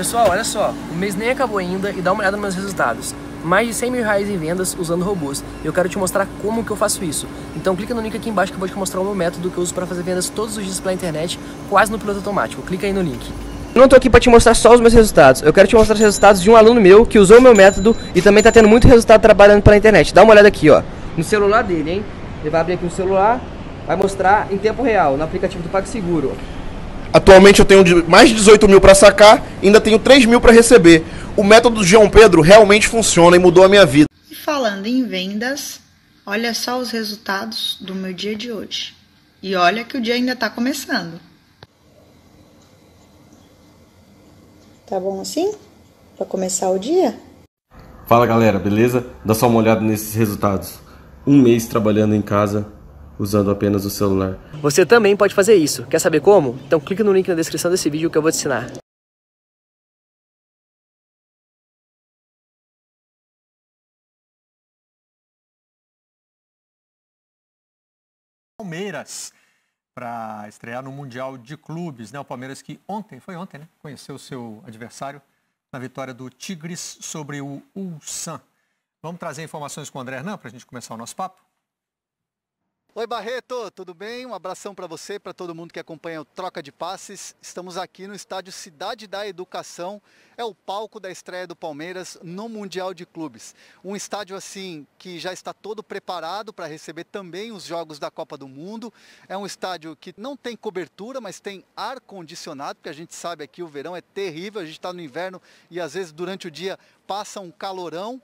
Pessoal, olha só, o mês nem acabou ainda e dá uma olhada nos meus resultados. Mais de 100 mil reais em vendas usando robôs. Eu quero te mostrar como que eu faço isso. Então clica no link aqui embaixo que eu vou te mostrar o meu método que eu uso para fazer vendas todos os dias pela internet, quase no piloto automático. Clica aí no link. não tô aqui para te mostrar só os meus resultados. Eu quero te mostrar os resultados de um aluno meu que usou o meu método e também tá tendo muito resultado trabalhando pela internet. Dá uma olhada aqui, ó. No celular dele, hein? Ele vai abrir aqui o celular, vai mostrar em tempo real no aplicativo do PagSeguro. Atualmente eu tenho mais de 18 mil para sacar, ainda tenho 3 mil para receber. O método do João Pedro realmente funciona e mudou a minha vida. E falando em vendas, olha só os resultados do meu dia de hoje. E olha que o dia ainda está começando. Tá bom assim? Para começar o dia? Fala galera, beleza? Dá só uma olhada nesses resultados. Um mês trabalhando em casa, usando apenas o celular. Você também pode fazer isso. Quer saber como? Então clica no link na descrição desse vídeo que eu vou te ensinar. Palmeiras para estrear no Mundial de Clubes, né? O Palmeiras que ontem, foi ontem, né? Conheceu o seu adversário na vitória do Tigres sobre o Ulsan. Vamos trazer informações com o André Hernan para a gente começar o nosso papo? Oi Barreto, tudo bem? Um abração para você, para todo mundo que acompanha o Troca de Passes. Estamos aqui no estádio Cidade da Educação. É o palco da estreia do Palmeiras no Mundial de Clubes. Um estádio assim que já está todo preparado para receber também os jogos da Copa do Mundo. É um estádio que não tem cobertura, mas tem ar condicionado, porque a gente sabe aqui o verão é terrível. A gente está no inverno e às vezes durante o dia passa um calorão.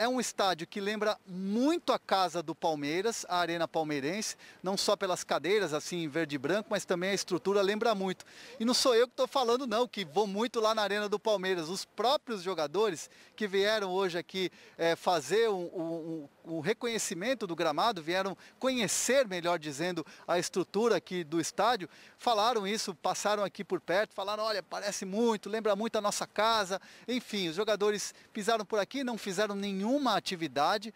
É um estádio que lembra muito a casa do Palmeiras, a Arena Palmeirense, não só pelas cadeiras assim em verde e branco, mas também a estrutura lembra muito. E não sou eu que estou falando não, que vou muito lá na Arena do Palmeiras. Os próprios jogadores que vieram hoje aqui é, fazer o, o reconhecimento do gramado, vieram conhecer, melhor dizendo, a estrutura aqui do estádio, falaram isso, passaram aqui por perto, falaram, olha, parece muito, lembra muito a nossa casa. Enfim, os jogadores pisaram por aqui, não fizeram nenhum nenhuma atividade,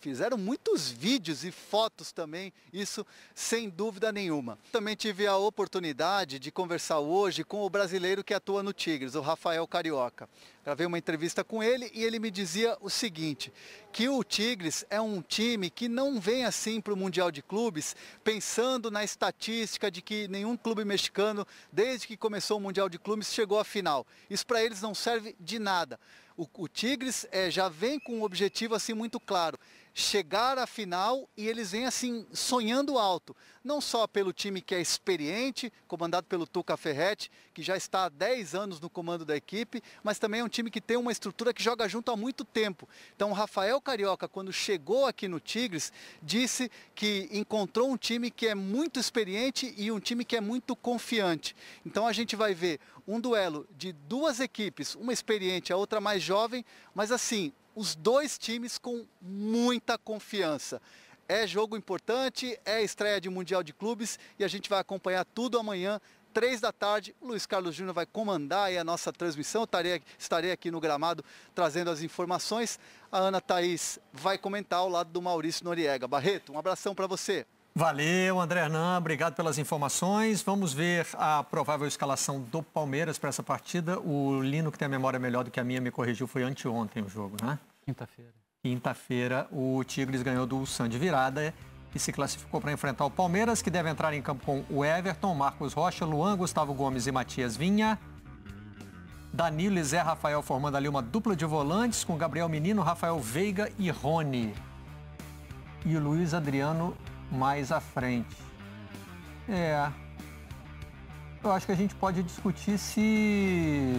fizeram muitos vídeos e fotos também, isso sem dúvida nenhuma. Também tive a oportunidade de conversar hoje com o brasileiro que atua no Tigres, o Rafael Carioca. Gravei uma entrevista com ele e ele me dizia o seguinte, que o Tigres é um time que não vem assim para o Mundial de Clubes pensando na estatística de que nenhum clube mexicano, desde que começou o Mundial de Clubes, chegou à final. Isso para eles não serve de nada o, o Tigres é, já vem com um objetivo assim muito claro, chegar à final e eles vêm assim sonhando alto, não só pelo time que é experiente, comandado pelo Tuca Ferretti, que já está há 10 anos no comando da equipe, mas também é um time que tem uma estrutura que joga junto há muito tempo. Então, o Rafael Carioca, quando chegou aqui no Tigres, disse que encontrou um time que é muito experiente e um time que é muito confiante. Então, a gente vai ver um duelo de duas equipes, uma experiente, a outra mais jovem, mas assim, os dois times com muita confiança. É jogo importante, é estreia de Mundial de Clubes e a gente vai acompanhar tudo amanhã, três da tarde. O Luiz Carlos Júnior vai comandar a nossa transmissão. estarei, estarei aqui no gramado trazendo as informações. A Ana Thaís vai comentar ao lado do Maurício Noriega. Barreto, um abração para você. Valeu, André Hernan, obrigado pelas informações. Vamos ver a provável escalação do Palmeiras para essa partida. O Lino, que tem a memória melhor do que a minha, me corrigiu, foi anteontem o jogo, né? Quinta-feira. Quinta-feira, o Tigres ganhou do San de virada e se classificou para enfrentar o Palmeiras, que deve entrar em campo com o Everton, Marcos Rocha, Luan, Gustavo Gomes e Matias Vinha. Danilo e Zé Rafael formando ali uma dupla de volantes com Gabriel Menino, Rafael Veiga e Rony. E o Luiz Adriano mais à frente. É. Eu acho que a gente pode discutir se.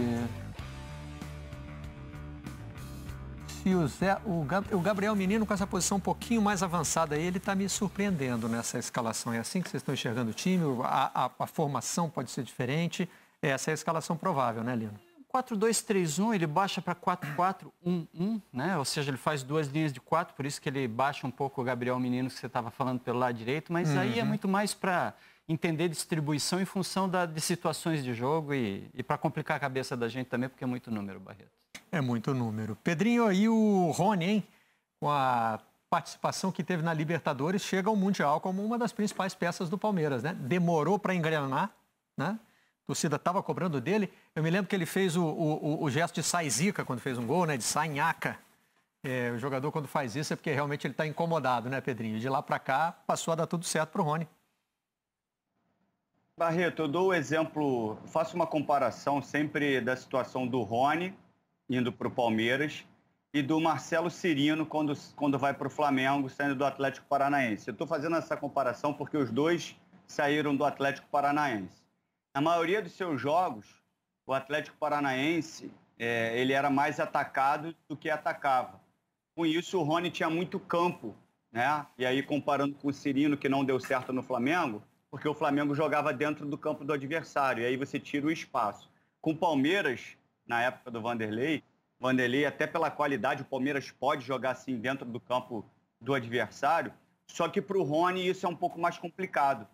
Se o, Zé, o Gabriel Menino, com essa posição um pouquinho mais avançada, ele está me surpreendendo nessa escalação. É assim que vocês estão enxergando o time? A, a, a formação pode ser diferente? Essa é a escalação provável, né, Lino? 4-2-3-1, ele baixa para 4-4-1-1, né? Ou seja, ele faz duas linhas de quatro, por isso que ele baixa um pouco o Gabriel Menino, que você estava falando pelo lado direito, mas uhum. aí é uhum. muito mais para entender distribuição em função da, de situações de jogo e, e para complicar a cabeça da gente também, porque é muito número, Barreto. É muito número. Pedrinho, aí o Rony, hein? Com a participação que teve na Libertadores, chega ao Mundial como uma das principais peças do Palmeiras, né? Demorou para engrenar, né? torcida estava cobrando dele. Eu me lembro que ele fez o, o, o gesto de sai quando fez um gol, né? De sai É, o jogador quando faz isso é porque realmente ele está incomodado, né, Pedrinho? De lá para cá passou a dar tudo certo para o Rony. Barreto, eu dou o exemplo, faço uma comparação sempre da situação do Rony indo para o Palmeiras e do Marcelo Cirino quando, quando vai para o Flamengo, saindo do Atlético Paranaense. Eu estou fazendo essa comparação porque os dois saíram do Atlético Paranaense. Na maioria dos seus jogos, o Atlético Paranaense é, ele era mais atacado do que atacava. Com isso, o Rony tinha muito campo, né? E aí, comparando com o Cirino, que não deu certo no Flamengo, porque o Flamengo jogava dentro do campo do adversário, e aí você tira o espaço. Com o Palmeiras, na época do Vanderlei, Vanderlei, até pela qualidade, o Palmeiras pode jogar assim dentro do campo do adversário, só que para o Rony isso é um pouco mais complicado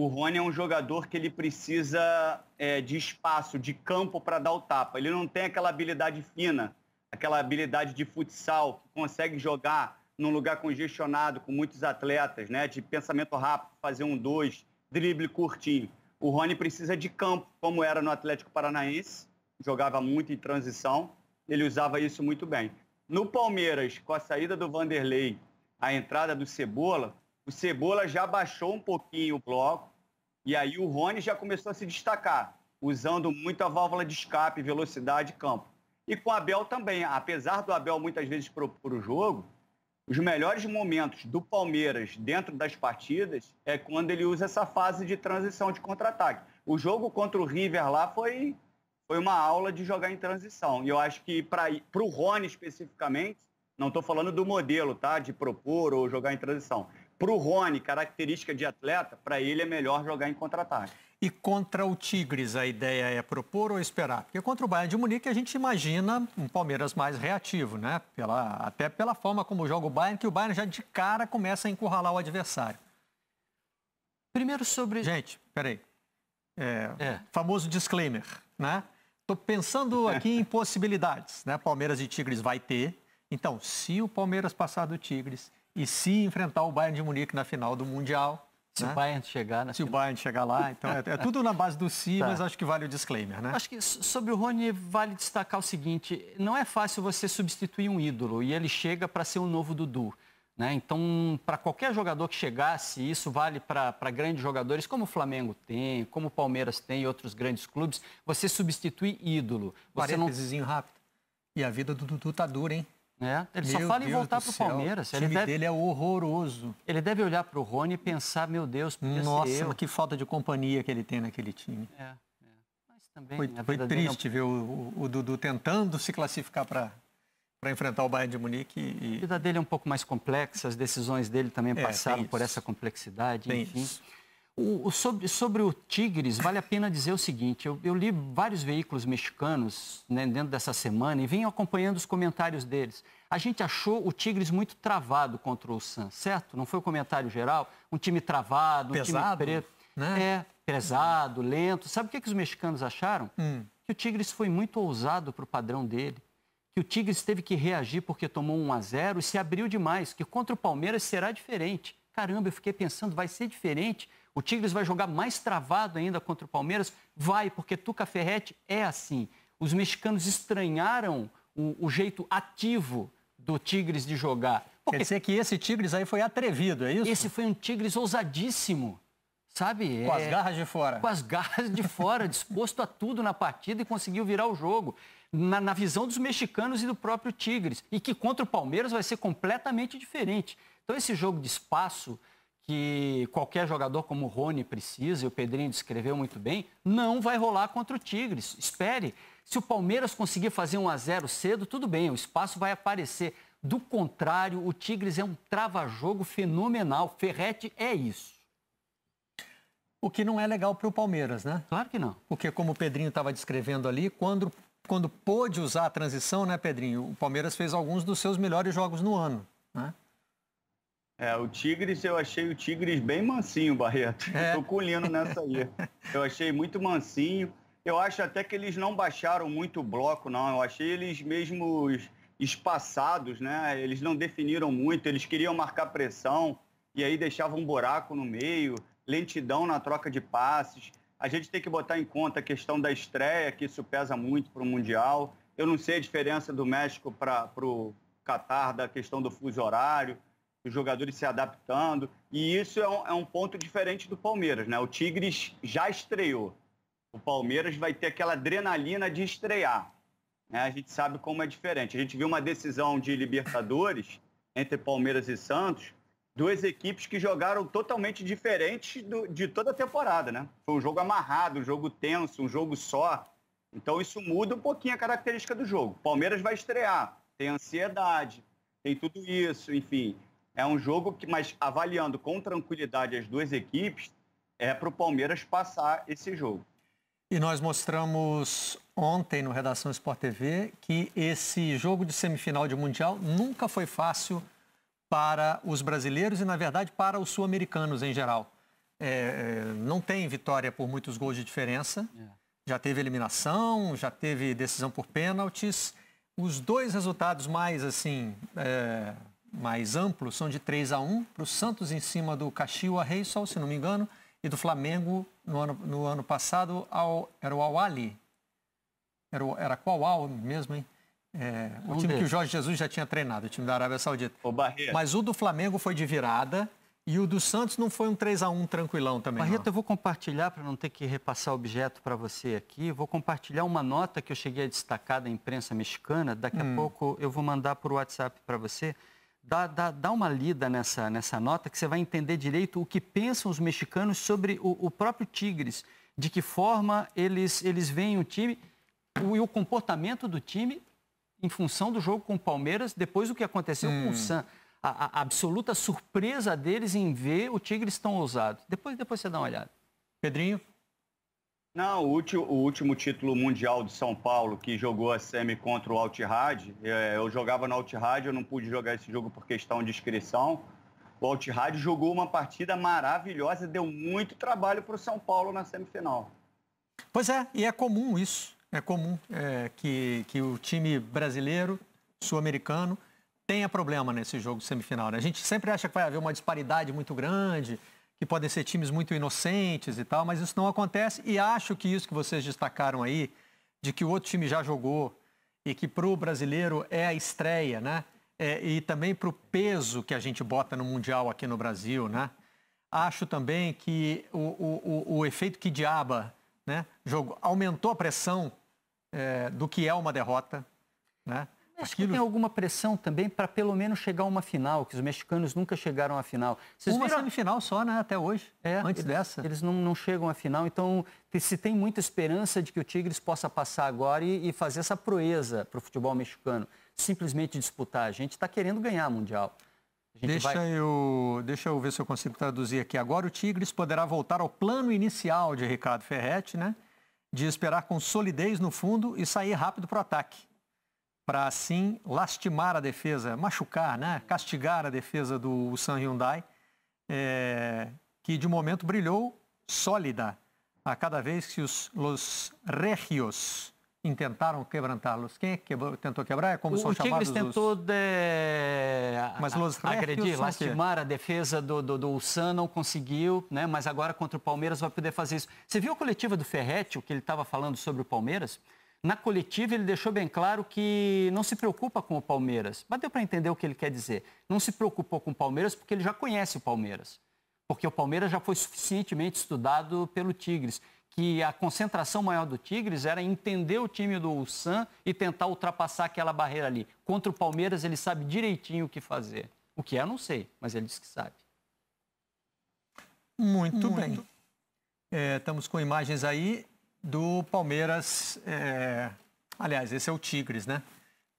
o Rony é um jogador que ele precisa é, de espaço, de campo para dar o tapa. Ele não tem aquela habilidade fina, aquela habilidade de futsal que consegue jogar num lugar congestionado com muitos atletas, né? De pensamento rápido, fazer um dois, drible curtinho. O Rony precisa de campo, como era no Atlético Paranaense, jogava muito em transição. Ele usava isso muito bem. No Palmeiras, com a saída do Vanderlei, a entrada do Cebola, o Cebola já baixou um pouquinho o bloco e aí o Rony já começou a se destacar, usando muito a válvula de escape, velocidade e campo. E com o Abel também, apesar do Abel muitas vezes propor o jogo, os melhores momentos do Palmeiras dentro das partidas é quando ele usa essa fase de transição de contra-ataque. O jogo contra o River lá foi, foi uma aula de jogar em transição. E eu acho que para o Rony especificamente, não estou falando do modelo, tá? De propor ou jogar em transição. Para o Rony, característica de atleta, para ele é melhor jogar em contra-ataque. E contra o Tigres, a ideia é propor ou esperar? Porque contra o Bayern de Munique a gente imagina um Palmeiras mais reativo, né? Pela, até pela forma como joga o Bayern, que o Bayern já de cara começa a encurralar o adversário. Primeiro sobre. Gente, peraí. É, é. Famoso disclaimer, né? Estou pensando aqui em possibilidades, né? Palmeiras e Tigres vai ter. Então, se o Palmeiras passar do Tigres, e se enfrentar o Bayern de Munique na final do Mundial, se né? o Bayern chegar, né? Se o Bayern chegar lá, então é, é tudo na base do si, tá. mas acho que vale o disclaimer, né? Acho que sobre o Rony vale destacar o seguinte, não é fácil você substituir um ídolo e ele chega para ser o um novo Dudu. Né? Então, para qualquer jogador que chegasse, isso vale para grandes jogadores, como o Flamengo tem, como o Palmeiras tem e outros grandes clubes, você substitui ídolo. Você Parênteses não... rápido. E a vida do Dudu tá dura, hein? Né? Ele meu só fala Deus em voltar para o Palmeiras. O time ele deve... dele é horroroso. Ele deve olhar para o Rony e pensar, meu Deus, Nossa, que falta de companhia que ele tem naquele time. É, é. Mas também, foi, foi é triste ver o, o, o, Dudu tentando se classificar para para enfrentar o Bayern de Munique. E... A vida dele é um pouco mais complexa, as decisões dele também é, passaram por essa complexidade. Tem enfim. Isso. O, sobre, sobre o Tigres, vale a pena dizer o seguinte: eu, eu li vários veículos mexicanos né, dentro dessa semana e venho acompanhando os comentários deles. A gente achou o Tigres muito travado contra o Sam, certo? Não foi o um comentário geral? Um time travado, um time preto. Né? É, pesado, lento. Sabe o que, que os mexicanos acharam? Hum. Que o Tigres foi muito ousado para o padrão dele. Que o Tigres teve que reagir porque tomou 1 a 0 e se abriu demais. Que contra o Palmeiras será diferente. Caramba, eu fiquei pensando, vai ser diferente o Tigres vai jogar mais travado ainda contra o Palmeiras? Vai, porque Tuca Ferretti é assim. Os mexicanos estranharam o, o jeito ativo do Tigres de jogar. Porque... Quer dizer que esse Tigres aí foi atrevido, é isso? Esse foi um Tigres ousadíssimo, sabe? Com é... as garras de fora. Com as garras de fora, disposto a tudo na partida e conseguiu virar o jogo. Na, na, visão dos mexicanos e do próprio Tigres. E que contra o Palmeiras vai ser completamente diferente. Então, esse jogo de espaço, que qualquer jogador como o Rony precisa, e o Pedrinho descreveu muito bem, não vai rolar contra o Tigres. Espere. Se o Palmeiras conseguir fazer um a zero cedo, tudo bem, o espaço vai aparecer. Do contrário, o Tigres é um trava-jogo fenomenal. Ferrete é isso. O que não é legal para o Palmeiras, né? Claro que não. Porque, como o Pedrinho estava descrevendo ali, quando, quando pôde usar a transição, né, Pedrinho? O Palmeiras fez alguns dos seus melhores jogos no ano. Né? É, o Tigres, eu achei o Tigres bem mansinho, Barreto. É. tô com nessa aí. Eu achei muito mansinho. Eu acho até que eles não baixaram muito o bloco, não. Eu achei eles mesmos espaçados, né? Eles não definiram muito, eles queriam marcar pressão e aí deixavam um buraco no meio, lentidão na troca de passes. A gente tem que botar em conta a questão da estreia, que isso pesa muito para o Mundial. Eu não sei a diferença do México para o Catar, da questão do fuso horário os jogadores se adaptando. E isso é um, é um ponto diferente do Palmeiras, né? O Tigres já estreou. O Palmeiras vai ter aquela adrenalina de estrear. Né? A gente sabe como é diferente. A gente viu uma decisão de Libertadores entre Palmeiras e Santos, duas equipes que jogaram totalmente diferentes do, de toda a temporada, né? Foi um jogo amarrado, um jogo tenso, um jogo só. Então isso muda um pouquinho a característica do jogo. Palmeiras vai estrear, tem ansiedade, tem tudo isso, enfim. É um jogo que, mas avaliando com tranquilidade as duas equipes, é para o Palmeiras passar esse jogo. E nós mostramos ontem no Redação Sport TV que esse jogo de semifinal de Mundial nunca foi fácil para os brasileiros e, na verdade, para os sul-americanos em geral. É, é não tem vitória por muitos gols de diferença. É. Já teve eliminação, já teve decisão por pênaltis. Os dois resultados mais assim é, mais amplo são de 3 a 1 para o Santos em cima do Caxiwa Reisol, se não me engano, e do Flamengo no ano, no ano passado ao, era o Awali. Era, o, era qual Al mesmo, hein? É, o time que o Jorge Jesus já tinha treinado, o time da Arábia Saudita. O Mas o do Flamengo foi de virada e o do Santos não foi um 3 a 1 tranquilão também. Barreto, não. eu vou compartilhar, para não ter que repassar objeto para você aqui, vou compartilhar uma nota que eu cheguei a destacar da imprensa mexicana. Daqui hum. a pouco eu vou mandar por WhatsApp para você Dá, dá, dá, uma lida nessa, nessa nota que você vai entender direito o que pensam os mexicanos sobre o, o próprio Tigres, de que forma eles, eles veem o time o, e o comportamento do time em função do jogo com o Palmeiras, depois do que aconteceu hum. com o hum. San. A, a, absoluta surpresa deles em ver o Tigres tão ousado. Depois, depois você dá uma olhada. Pedrinho? Não, o último, o último, título mundial de São Paulo, que jogou a semi contra o Altirad, é, eu jogava no Altirad, eu não pude jogar esse jogo por questão de inscrição. O Altirad jogou uma partida maravilhosa, deu muito trabalho para o São Paulo na semifinal. Pois é, e é comum isso. É comum é, que, que o time brasileiro, sul-americano, tenha problema nesse jogo semifinal. Né? A gente sempre acha que vai haver uma disparidade muito grande, que podem ser times muito inocentes e tal, mas isso não acontece. E acho que isso que vocês destacaram aí, de que o outro time já jogou e que para o brasileiro é a estreia, né? É, e também para o peso que a gente bota no Mundial aqui no Brasil, né? Acho também que o, o, o, o efeito que diaba né, Jogo aumentou a pressão é, do que é uma derrota, né? Acho Aquilo... que tem alguma pressão também para pelo menos chegar a uma final, que os mexicanos nunca chegaram à final. Vocês uma viram... semifinal só, né? Até hoje. É, antes eles, dessa. Eles não, não chegam à final, então se tem muita esperança de que o Tigres possa passar agora e, e fazer essa proeza para o futebol mexicano. Simplesmente disputar. A gente está querendo ganhar Mundial. Deixa, vai... eu, deixa eu ver se eu consigo traduzir aqui. Agora o Tigres poderá voltar ao plano inicial de Ricardo Ferretti, né? De esperar com solidez no fundo e sair rápido para o ataque para assim lastimar a defesa, machucar, né? castigar a defesa do San Hyundai, é, que de momento brilhou sólida a cada vez que os Los Regios intentaram quebrantá-los. Quem é que quebrou, tentou quebrar? É como o, são o chamados tentou os... de... mas Los agredir, lastimar a defesa do, do, do Ulsan, não conseguiu, né? mas agora contra o Palmeiras vai poder fazer isso. Você viu a coletiva do Ferretti, o que ele estava falando sobre o Palmeiras? Na coletiva, ele deixou bem claro que não se preocupa com o Palmeiras. Mas deu para entender o que ele quer dizer. Não se preocupou com o Palmeiras porque ele já conhece o Palmeiras. Porque o Palmeiras já foi suficientemente estudado pelo Tigres. Que a concentração maior do Tigres era entender o time do Ulsan e tentar ultrapassar aquela barreira ali. Contra o Palmeiras, ele sabe direitinho o que fazer. O que é, eu não sei, mas ele diz que sabe. Muito, Muito. bem. É, estamos com imagens aí do Palmeiras. É... Aliás, esse é o Tigres, né?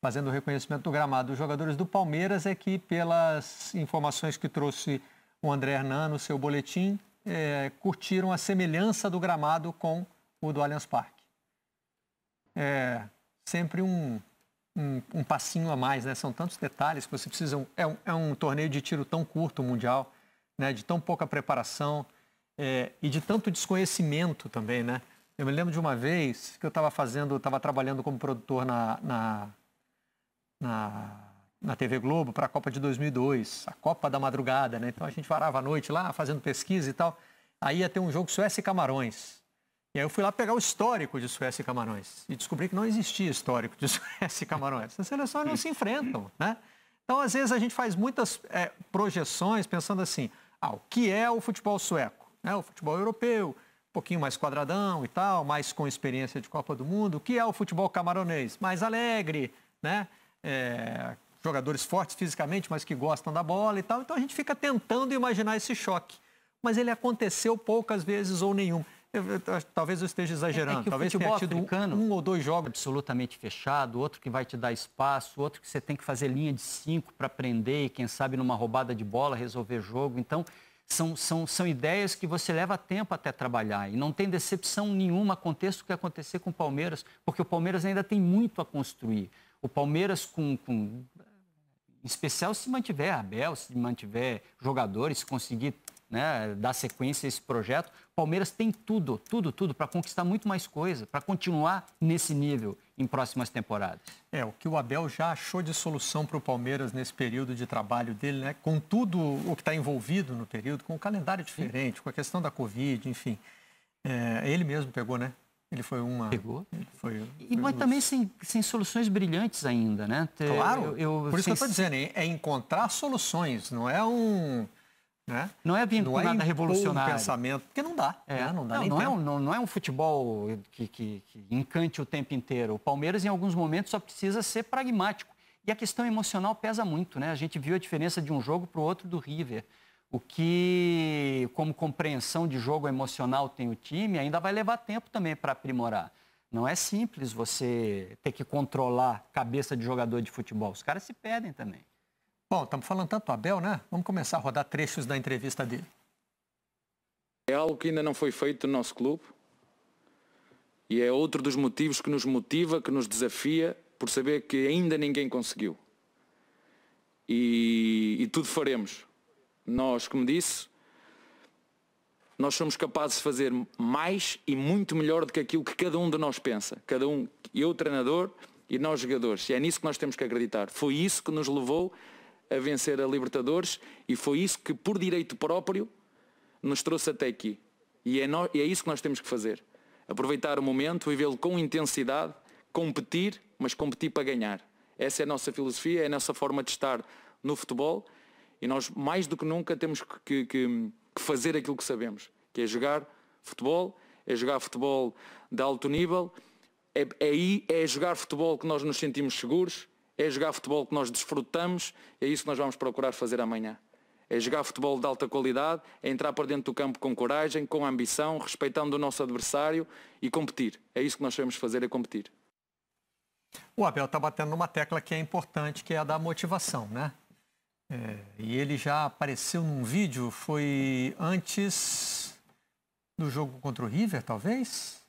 Fazendo o reconhecimento do gramado. Os jogadores do Palmeiras é que, pelas informações que trouxe o André Hernan no seu boletim, é... curtiram a semelhança do gramado com o do Allianz Parque. É sempre um, um, um, passinho a mais, né? São tantos detalhes que você precisa. É um, é um torneio de tiro tão curto, mundial, né? De tão pouca preparação é, e de tanto desconhecimento também, né? Eu me lembro de uma vez que eu estava fazendo, estava trabalhando como produtor na, na, na, na TV Globo para a Copa de 2002, a Copa da Madrugada, né? Então a gente varava a noite lá fazendo pesquisa e tal. Aí ia ter um jogo Suécia e Camarões. E aí eu fui lá pegar o histórico de Suécia e Camarões e descobri que não existia histórico de Suécia e Camarões. As seleções não se enfrentam, né? Então, às vezes, a gente faz muitas é, projeções pensando assim, ah, o que é o futebol sueco? Né? O futebol europeu, um pouquinho mais quadradão e tal, mais com experiência de Copa do Mundo, o que é o futebol camaronês? Mais alegre, né? É, jogadores fortes fisicamente, mas que gostam da bola e tal. Então a gente fica tentando imaginar esse choque. Mas ele aconteceu poucas vezes ou nenhum. Eu, eu, talvez eu esteja exagerando. É, é que talvez tenha tido africano, um ou dois jogos. Absolutamente fechado, outro que vai te dar espaço, outro que você tem que fazer linha de cinco para prender e, quem sabe, numa roubada de bola, resolver jogo. Então, são, são, são ideias que você leva tempo até trabalhar e não tem decepção nenhuma, aconteça o que acontecer com o Palmeiras, porque o Palmeiras ainda tem muito a construir. O Palmeiras, com, com em especial se mantiver Abel, se mantiver jogadores, se conseguir né, dar sequência a esse projeto, Palmeiras tem tudo, tudo, tudo para conquistar muito mais coisa, para continuar nesse nível em próximas temporadas. É, o que o Abel já achou de solução para o Palmeiras nesse período de trabalho dele, né? Com tudo o que está envolvido no período, com o um calendário diferente, Sim. com a questão da Covid, enfim. É, ele mesmo pegou, né? Ele foi uma. Pegou. Foi, e, mas um... também sem, sem soluções brilhantes ainda, né? Ter, claro. Eu, eu, Por isso sem... que eu estou dizendo, é encontrar soluções, não é um. Né? Não é vindo não é nada revolucionário. Um pensamento, porque não dá. É. Né? Não dá não, nem não É um, não, não, é um futebol que, que, que encante o tempo inteiro. O Palmeiras, em alguns momentos, só precisa ser pragmático. E a questão emocional pesa muito, né? A gente viu a diferença de um jogo para o outro do River. O que, como compreensão de jogo emocional tem o time, ainda vai levar tempo também para aprimorar. Não é simples você ter que controlar cabeça de jogador de futebol. Os caras se perdem também. Bom, estamos falando tanto do Abel, né? Vamos começar a rodar trechos da entrevista dele. É algo que ainda não foi feito no nosso clube e é outro dos motivos que nos motiva, que nos desafia por saber que ainda ninguém conseguiu. E, e tudo faremos. Nós, como disse, nós somos capazes de fazer mais e muito melhor do que aquilo que cada um de nós pensa. Cada um, eu treinador e nós jogadores. E é nisso que nós temos que acreditar. Foi isso que nos levou a vencer a Libertadores e foi isso que por direito próprio nos trouxe até aqui. E é, no, e é isso que nós temos que fazer. Aproveitar o momento, vivê-lo com intensidade, competir, mas competir para ganhar. Essa é a nossa filosofia, é a nossa forma de estar no futebol e nós mais do que nunca temos que, que, que fazer aquilo que sabemos, que é jogar futebol, é jogar futebol de alto nível, é, é, é jogar futebol que nós nos sentimos seguros, é jogar futebol que nós desfrutamos, é isso que nós vamos procurar fazer amanhã. É jogar futebol de alta qualidade, é entrar para dentro do campo com coragem, com ambição, respeitando o nosso adversário e competir. É isso que nós sabemos fazer, é competir. O Abel está batendo numa tecla que é importante, que é a da motivação, né? É, e ele já apareceu num vídeo, foi antes do jogo contra o River, talvez?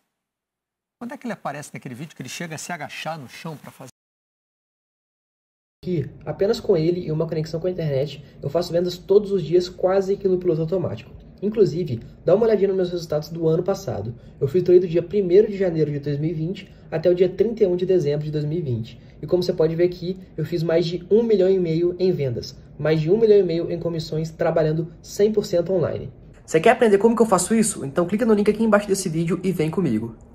Quando é que ele aparece naquele vídeo que ele chega a se agachar no chão para fazer? que apenas com ele e uma conexão com a internet eu faço vendas todos os dias quase que no piloto automático. Inclusive, dá uma olhadinha nos meus resultados do ano passado. Eu filtrei do dia 1 de janeiro de 2020 até o dia 31 de dezembro de 2020. E como você pode ver aqui, eu fiz mais de 1 milhão e meio em vendas, mais de 1 milhão e meio em comissões trabalhando 100% online. Você quer aprender como que eu faço isso? Então clica no link aqui embaixo desse vídeo e vem comigo.